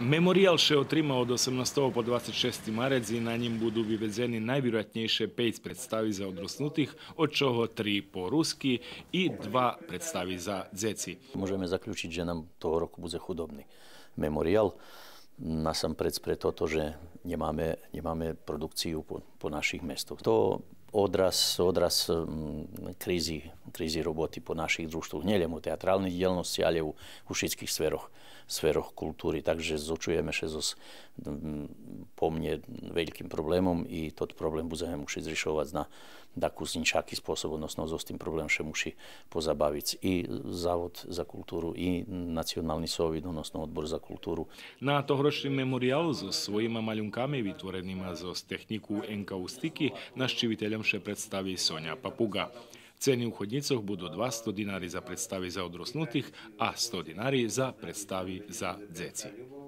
Memorial še otrima od 18. po 26. marec i na njim budu vyvezeni najvjerojatnejše pet predstavi za odrosnutih, od čoho tri po ruski i dva predstavi za dzeci. Možeme zaključiti, že nam toho roku bude hudobni memorial. Nasamprec preto to, že nemáme, nemáme produkciju po, po našich mestoch. To odraz, odraz mm, krizi тези roboty po našich друштвах, не лем у театралній діяльності, але u у всіх sferoch kultúry. Takže zočujeme še so mm, po mne veľkým problémom i tot problém budeme musieť zrišovať na takú zničaký spôsob, odnosno so s tým problém še musí pozabaviť i Závod za kultúru, i Nacionálny sovid, odnosno odbor za kultúru. Na tohročný memoriál so svojimi maľunkami, vytvorenými zo techniku enkaustiky, naštíviteľom še predstaví Sonia Papuga. Ceny u chodnicov budú 200 dinári za predstavy za odrosnutých a 100 dinári za predstavy za dzeci.